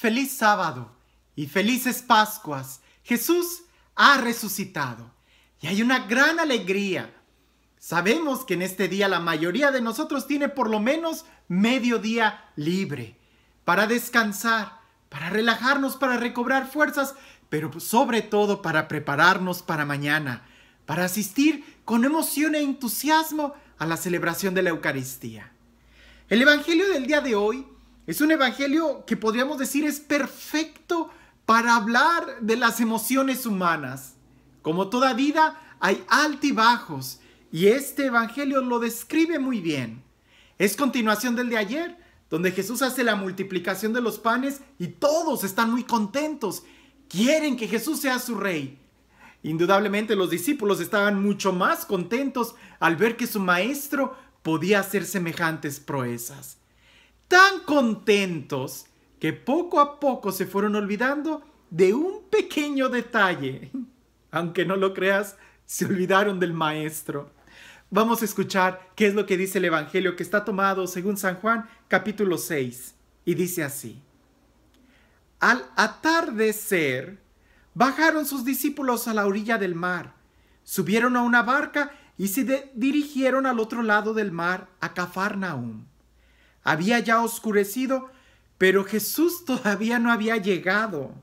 feliz sábado y felices Pascuas. Jesús ha resucitado y hay una gran alegría. Sabemos que en este día la mayoría de nosotros tiene por lo menos medio día libre para descansar, para relajarnos, para recobrar fuerzas, pero pues sobre todo para prepararnos para mañana, para asistir con emoción e entusiasmo a la celebración de la Eucaristía. El Evangelio del día de hoy es un evangelio que podríamos decir es perfecto para hablar de las emociones humanas. Como toda vida, hay altibajos y este evangelio lo describe muy bien. Es continuación del de ayer, donde Jesús hace la multiplicación de los panes y todos están muy contentos. Quieren que Jesús sea su rey. Indudablemente los discípulos estaban mucho más contentos al ver que su maestro podía hacer semejantes proezas tan contentos que poco a poco se fueron olvidando de un pequeño detalle. Aunque no lo creas, se olvidaron del maestro. Vamos a escuchar qué es lo que dice el Evangelio que está tomado según San Juan capítulo 6. Y dice así. Al atardecer, bajaron sus discípulos a la orilla del mar, subieron a una barca y se dirigieron al otro lado del mar, a Cafarnaum. Había ya oscurecido, pero Jesús todavía no había llegado.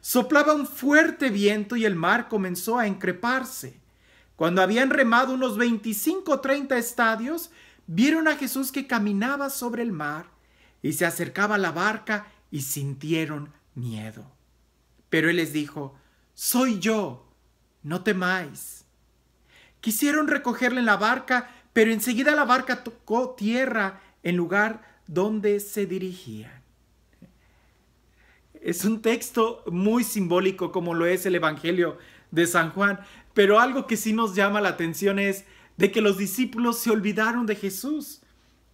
Soplaba un fuerte viento y el mar comenzó a encreparse. Cuando habían remado unos 25 o 30 estadios, vieron a Jesús que caminaba sobre el mar y se acercaba a la barca y sintieron miedo. Pero él les dijo, Soy yo, no temáis. Quisieron recogerle en la barca, pero enseguida la barca tocó tierra en lugar donde se dirigían. Es un texto muy simbólico como lo es el Evangelio de San Juan, pero algo que sí nos llama la atención es de que los discípulos se olvidaron de Jesús,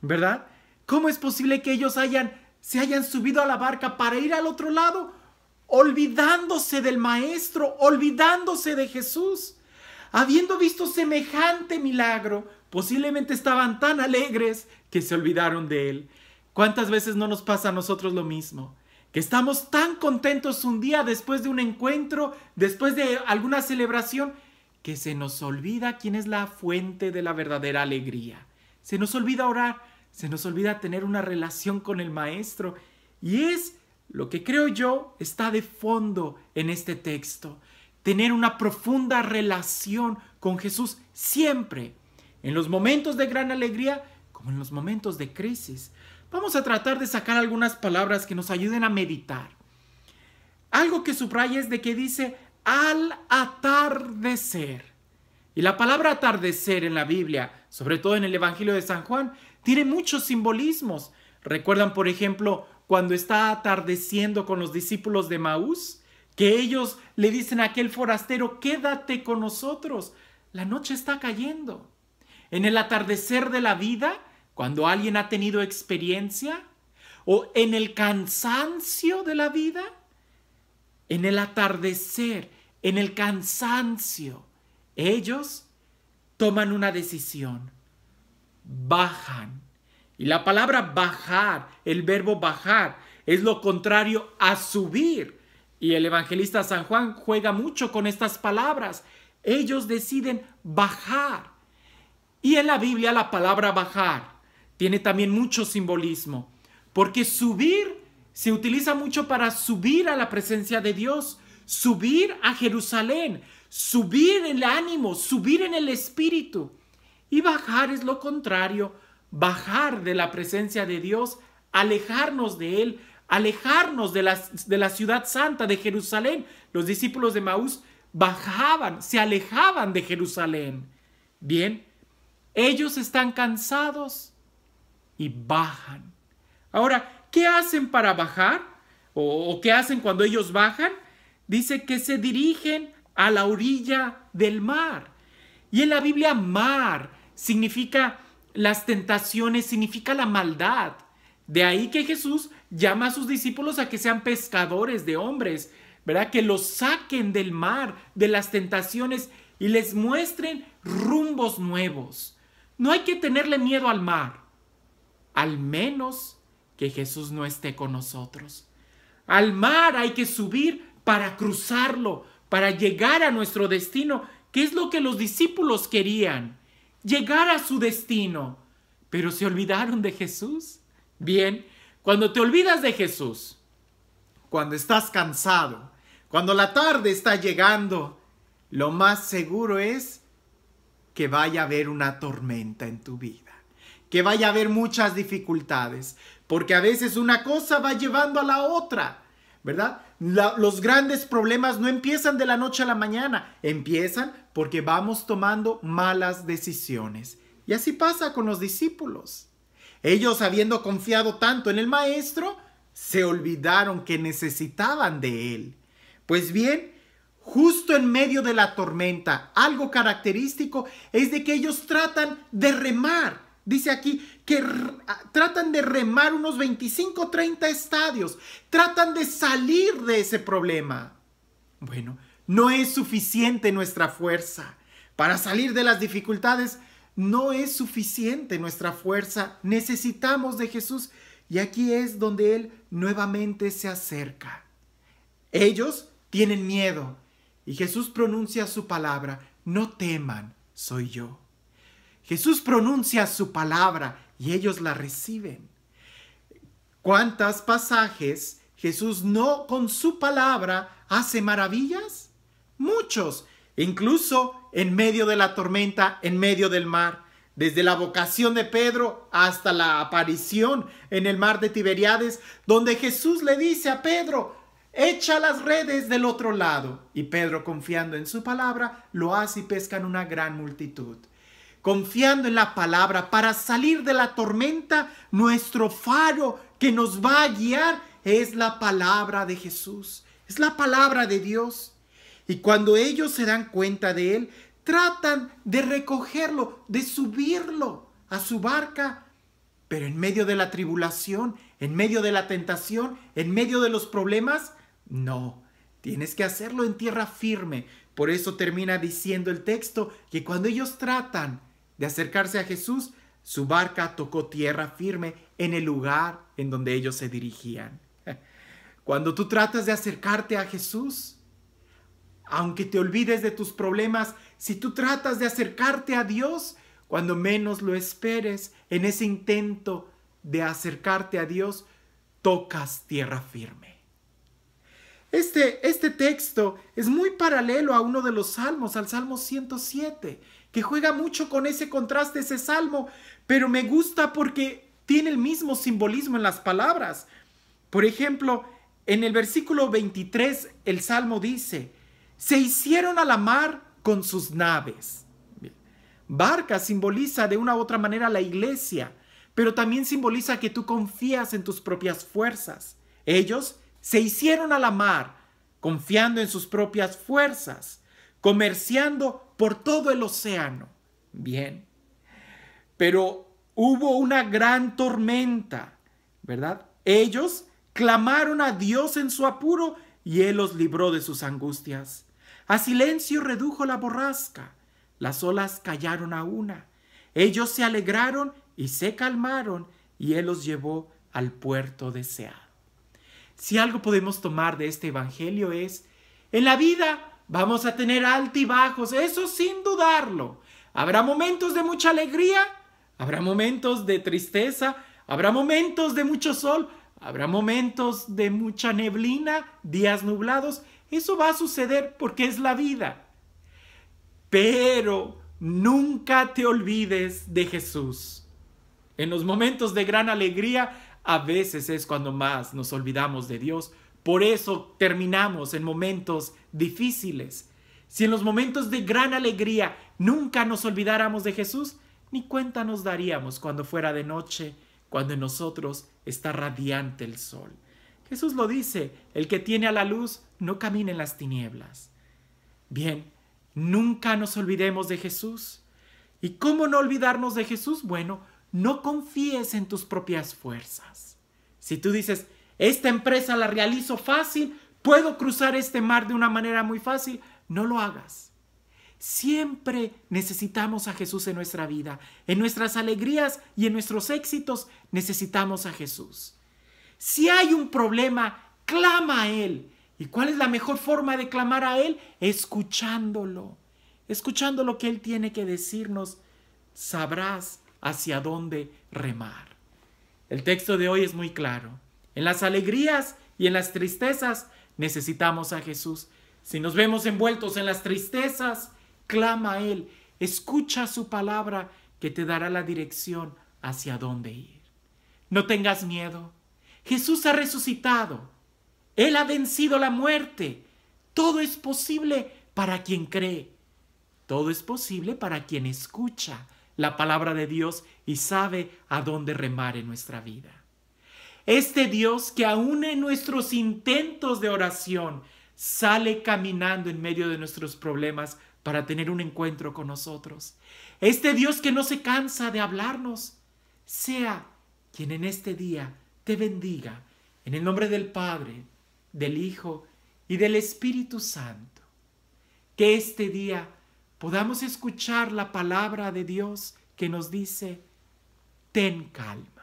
¿verdad? ¿Cómo es posible que ellos hayan se hayan subido a la barca para ir al otro lado, olvidándose del maestro, olvidándose de Jesús? Habiendo visto semejante milagro, Posiblemente estaban tan alegres que se olvidaron de Él. ¿Cuántas veces no nos pasa a nosotros lo mismo? Que estamos tan contentos un día después de un encuentro, después de alguna celebración, que se nos olvida quién es la fuente de la verdadera alegría. Se nos olvida orar, se nos olvida tener una relación con el Maestro. Y es lo que creo yo está de fondo en este texto. Tener una profunda relación con Jesús siempre en los momentos de gran alegría como en los momentos de crisis. Vamos a tratar de sacar algunas palabras que nos ayuden a meditar. Algo que subraya es de que dice al atardecer. Y la palabra atardecer en la Biblia, sobre todo en el Evangelio de San Juan, tiene muchos simbolismos. Recuerdan, por ejemplo, cuando está atardeciendo con los discípulos de Maús, que ellos le dicen a aquel forastero, quédate con nosotros, la noche está cayendo en el atardecer de la vida, cuando alguien ha tenido experiencia, o en el cansancio de la vida, en el atardecer, en el cansancio, ellos toman una decisión, bajan. Y la palabra bajar, el verbo bajar, es lo contrario a subir. Y el evangelista San Juan juega mucho con estas palabras. Ellos deciden bajar y en la Biblia la palabra bajar tiene también mucho simbolismo, porque subir se utiliza mucho para subir a la presencia de Dios, subir a Jerusalén, subir el ánimo, subir en el espíritu. Y bajar es lo contrario, bajar de la presencia de Dios, alejarnos de Él, alejarnos de la, de la ciudad santa de Jerusalén. Los discípulos de Maús bajaban, se alejaban de Jerusalén. Bien, ellos están cansados y bajan. Ahora, ¿qué hacen para bajar? ¿O, qué hacen cuando ellos bajan? Dice que se dirigen a la orilla del mar. Y en la Biblia mar significa las tentaciones, significa la maldad. De ahí que Jesús llama a sus discípulos a que sean pescadores de hombres, ¿verdad? Que los saquen del mar, de las tentaciones y les muestren rumbos nuevos. No hay que tenerle miedo al mar, al menos que Jesús no esté con nosotros. Al mar hay que subir para cruzarlo, para llegar a nuestro destino, que es lo que los discípulos querían, llegar a su destino. Pero se olvidaron de Jesús. Bien, cuando te olvidas de Jesús, cuando estás cansado, cuando la tarde está llegando, lo más seguro es que vaya a haber una tormenta en tu vida, que vaya a haber muchas dificultades, porque a veces una cosa va llevando a la otra, ¿verdad? los grandes problemas no empiezan de la noche a la mañana, empiezan porque vamos tomando malas decisiones. Y así pasa con los discípulos. Ellos, habiendo confiado tanto en el Maestro, se olvidaron que necesitaban de Él. Pues bien, justo en medio de la tormenta. Algo característico es de que ellos tratan de remar. Dice aquí que tratan de remar unos 25, 30 estadios. Tratan de salir de ese problema. Bueno, no es suficiente nuestra fuerza. Para salir de las dificultades no es suficiente nuestra fuerza. Necesitamos de Jesús. Y aquí es donde Él nuevamente se acerca. Ellos tienen miedo, y Jesús pronuncia su palabra, no teman, soy yo. Jesús pronuncia su palabra y ellos la reciben. ¿Cuántas pasajes Jesús no con su palabra hace maravillas? Muchos, incluso en medio de la tormenta, en medio del mar, desde la vocación de Pedro hasta la aparición en el mar de Tiberiades, donde Jesús le dice a Pedro, echa las redes del otro lado. Y Pedro, confiando en su palabra, lo hace y pescan una gran multitud. Confiando en la palabra para salir de la tormenta, nuestro faro que nos va a guiar es la palabra de Jesús, es la palabra de Dios. Y cuando ellos se dan cuenta de él, tratan de recogerlo, de subirlo a su barca pero en medio de la tribulación, en medio de la tentación, en medio de los problemas, no, tienes que hacerlo en tierra firme. Por eso termina diciendo el texto que cuando ellos tratan de acercarse a Jesús, su barca tocó tierra firme en el lugar en donde ellos se dirigían. Cuando tú tratas de acercarte a Jesús, aunque te olvides de tus problemas, si tú tratas de acercarte a Dios, cuando menos lo esperes, en ese intento de acercarte a Dios, tocas tierra firme. Este, este, texto es muy paralelo a uno de los salmos, al Salmo 107, que juega mucho con ese contraste, ese salmo, pero me gusta porque tiene el mismo simbolismo en las palabras. Por ejemplo, en el versículo 23, el salmo dice, se hicieron a la mar con sus naves. Barca simboliza de una u otra manera la iglesia, pero también simboliza que tú confías en tus propias fuerzas. Ellos se hicieron a la mar, confiando en sus propias fuerzas, comerciando por todo el océano. Bien, pero hubo una gran tormenta, ¿verdad? Ellos clamaron a Dios en su apuro y Él los libró de sus angustias. A silencio redujo la borrasca, las olas callaron a una, ellos se alegraron y se calmaron y Él los llevó al puerto deseado si algo podemos tomar de este Evangelio es, en la vida vamos a tener altibajos, eso sin dudarlo. Habrá momentos de mucha alegría, habrá momentos de tristeza, habrá momentos de mucho sol, habrá momentos de mucha neblina, días nublados. Eso va a suceder porque es la vida. Pero nunca te olvides de Jesús. En los momentos de gran alegría, a veces es cuando más nos olvidamos de Dios. Por eso terminamos en momentos difíciles. Si en los momentos de gran alegría nunca nos olvidáramos de Jesús, ni cuenta nos daríamos cuando fuera de noche, cuando en nosotros está radiante el sol. Jesús lo dice, el que tiene a la luz no camina en las tinieblas. Bien, nunca nos olvidemos de Jesús. ¿Y cómo no olvidarnos de Jesús? Bueno, no confíes en tus propias fuerzas. Si tú dices, esta empresa la realizo fácil, puedo cruzar este mar de una manera muy fácil, no lo hagas. Siempre necesitamos a Jesús en nuestra vida, en nuestras alegrías y en nuestros éxitos necesitamos a Jesús. Si hay un problema, clama a Él. ¿Y cuál es la mejor forma de clamar a Él? Escuchándolo, escuchando lo que Él tiene que decirnos. Sabrás hacia dónde remar. El texto de hoy es muy claro. En las alegrías y en las tristezas necesitamos a Jesús. Si nos vemos envueltos en las tristezas, clama a Él, escucha su palabra que te dará la dirección hacia dónde ir. No tengas miedo. Jesús ha resucitado. Él ha vencido la muerte. Todo es posible para quien cree. Todo es posible para quien escucha la palabra de Dios y sabe a dónde remar en nuestra vida. Este Dios que aún en nuestros intentos de oración sale caminando en medio de nuestros problemas para tener un encuentro con nosotros. Este Dios que no se cansa de hablarnos, sea quien en este día te bendiga, en el nombre del Padre, del Hijo y del Espíritu Santo. Que este día podamos escuchar la palabra de Dios que nos dice, ten calma.